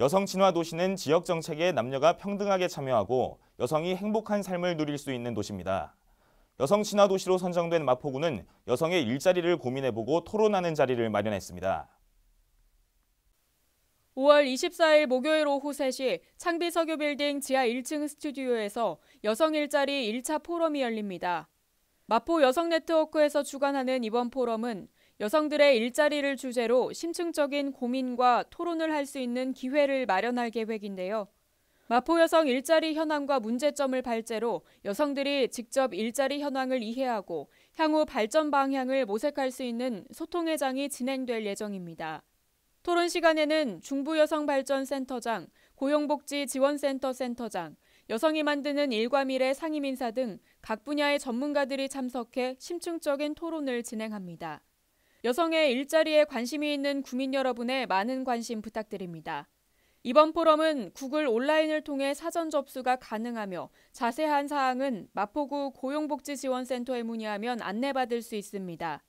여성 친화 도시는 지역 정책에 남녀가 평등하게 참여하고 여성이 행복한 삶을 누릴 수 있는 도시입니다. 여성 친화 도시로 선정된 마포구는 여성의 일자리를 고민해보고 토론하는 자리를 마련했습니다. 5월 24일 목요일 오후 3시 창비석유 빌딩 지하 1층 스튜디오에서 여성 일자리 1차 포럼이 열립니다. 마포 여성 네트워크에서 주관하는 이번 포럼은 여성들의 일자리를 주제로 심층적인 고민과 토론을 할 수 있는 기회를 마련할 계획인데요. 마포 여성 일자리 현황과 문제점을 발제로 여성들이 직접 일자리 현황을 이해하고 향후 발전 방향을 모색할 수 있는 소통의 장이 진행될 예정입니다. 토론 시간에는 중부여성발전센터장, 고용복지지원센터 센터장, 여성이 만드는 일과 미래 상임 인사 등 각 분야의 전문가들이 참석해 심층적인 토론을 진행합니다. 여성의 일자리에 관심이 있는 국민 여러분의 많은 관심 부탁드립니다. 이번 포럼은 구글 온라인을 통해 사전 접수가 가능하며 자세한 사항은 마포구 고용복지지원센터에 문의하면 안내받을 수 있습니다.